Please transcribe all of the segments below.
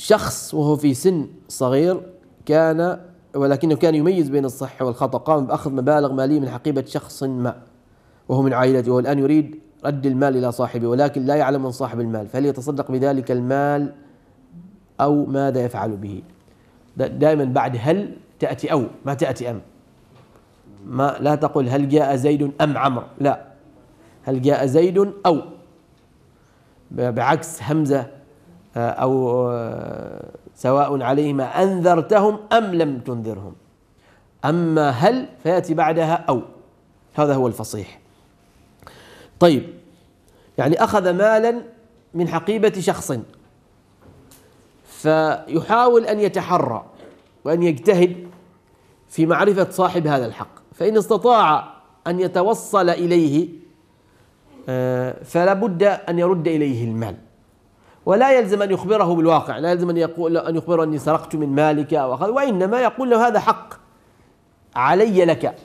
شخص وهو في سن صغير كان ولكنه كان يميز بين الصح والخطأ قام بأخذ مبالغ مالية من حقيبة شخص ما وهو من عائلته والآن يريد رد المال إلى صاحبه ولكن لا يعلم من صاحب المال فهل يتصدق بذلك المال أو ماذا يفعل به دائما بعد هل تأتي أو ما تأتي أم ما لا تقل هل جاء زيد أم عمرو لا هل جاء زيد أو بعكس همزة أو آه، سواء عليهما أنذرتهم أم لم تنذرهم أما هل فيأتي بعدها أو هذا هو الفصيح طيب يعني أخذ مالا من حقيبة شخص فيحاول أن يتحرى وأن يجتهد في معرفة صاحب هذا الحق فإن استطاع أن يتوصل إليه آه، فلا بد أن يرد إليه المال ولا يلزم أن يخبره بالواقع لا يلزم أن يقول أن يخبره أني سرقت من مالك أو أخذ وإنما يقول له هذا حق علي لك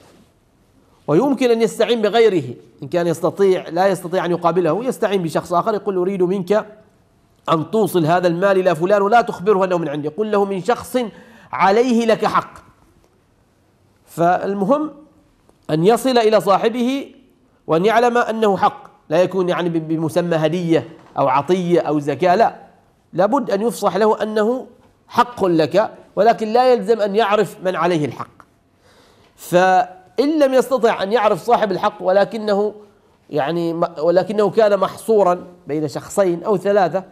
ويمكن أن يستعين بغيره إن كان يستطيع لا يستطيع أن يقابله يستعين بشخص آخر يقول أريد منك أن توصل هذا المال إلى فلان ولا تخبره أنه من عندي قل له من شخص عليه لك حق فالمهم أن يصل إلى صاحبه وأن يعلم أنه حق لا يكون يعني بمسمى هدية أو عطية أو زكاة لا لابد أن يفصح له أنه حق لك ولكن لا يلزم أن يعرف من عليه الحق فإن لم يستطع أن يعرف صاحب الحق ولكنه يعني ولكنه كان محصورا بين شخصين أو ثلاثة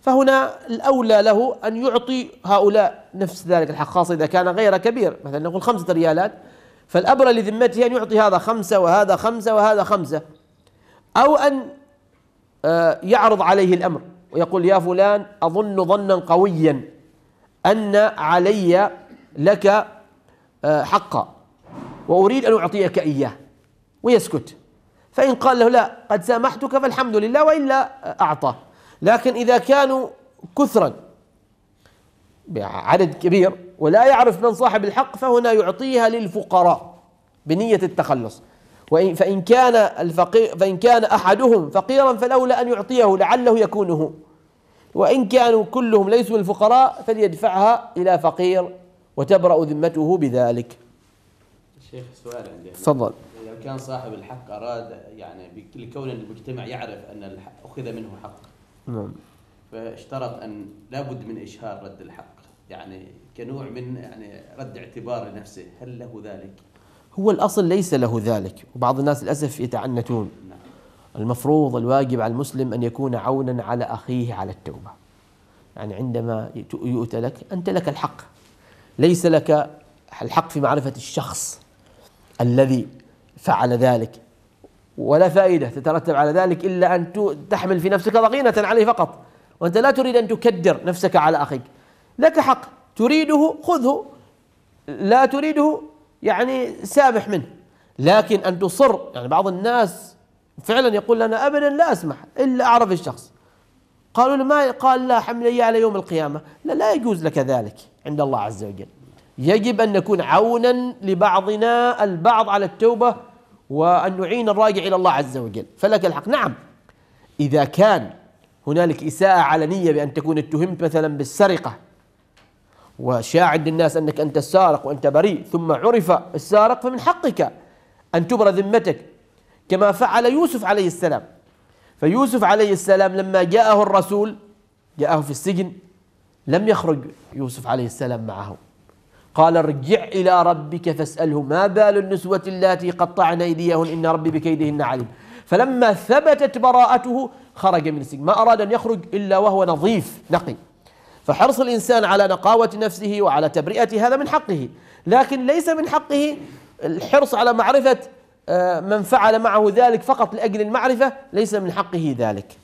فهنا الأولى له أن يعطي هؤلاء نفس ذلك الحق خاصة إذا كان غير كبير مثلا نقول خمسة ريالات فالأبرى لذمته أن يعطي هذا خمسة وهذا خمسة وهذا خمسة أو أن آه، يعرض عليه الأمر ويقول يا فلان أظن ظنا قويا أن علي لك آه، حقا وأريد أن أعطيك إياه ويسكت فإن قال له لا قد سامحتك فالحمد لله وإلا أعطاه لكن إذا كانوا كثرا بعدد كبير ولا يعرف من صاحب الحق فهنا يعطيها للفقراء بنية التخلص وإن فإن كان الفقير فإن كان أحدهم فقيرا فلولا أن يعطيه لعله يكونه وإن كانوا كلهم ليسوا الفقراء فليدفعها إلى فقير وتبرأ ذمته بذلك شيخ سؤال عندي تفضل إذا كان صاحب الحق أراد يعني لكون المجتمع يعرف أن أخذ منه حق نعم فاشترط أن لابد من إشهار رد الحق يعني كنوع من يعني رد اعتبار لنفسه هل له ذلك؟ هو الأصل ليس له ذلك وبعض الناس للأسف يتعنتون المفروض الواجب على المسلم أن يكون عونا على أخيه على التوبة يعني عندما يؤتى لك أنت لك الحق ليس لك الحق في معرفة الشخص الذي فعل ذلك ولا فائدة تترتب على ذلك إلا أن تحمل في نفسك ضغينة عليه فقط وأنت لا تريد أن تكدر نفسك على أخيك لك حق تريده خذه لا تريده يعني سامح منه لكن أن تصر يعني بعض الناس فعلا يقول لنا أبدا لا أسمح إلا أعرف الشخص قالوا له ما قال لا حملي على يوم القيامة لا لا يجوز لك ذلك عند الله عز وجل يجب أن نكون عونا لبعضنا البعض على التوبة وأن نعين الراجع إلى الله عز وجل فلك الحق نعم إذا كان هنالك إساءة علنية بأن تكون اتهمت مثلا بالسرقة وشاعد للناس أنك أنت السارق وأنت بريء ثم عرف السارق فمن حقك أن تبرى ذمتك كما فعل يوسف عليه السلام فيوسف عليه السلام لما جاءه الرسول جاءه في السجن لم يخرج يوسف عليه السلام معه قال ارجع إلى ربك فاسأله ما بال النسوة اللاتي قطعن أيديهن إن ربي بكيدهن عليم فلما ثبتت براءته خرج من السجن ما أراد أن يخرج إلا وهو نظيف نقي فحرص الإنسان على نقاوة نفسه وعلى تبرئة هذا من حقه لكن ليس من حقه الحرص على معرفة آه، من فعل معه ذلك فقط لأجل المعرفة ليس من حقه ذلك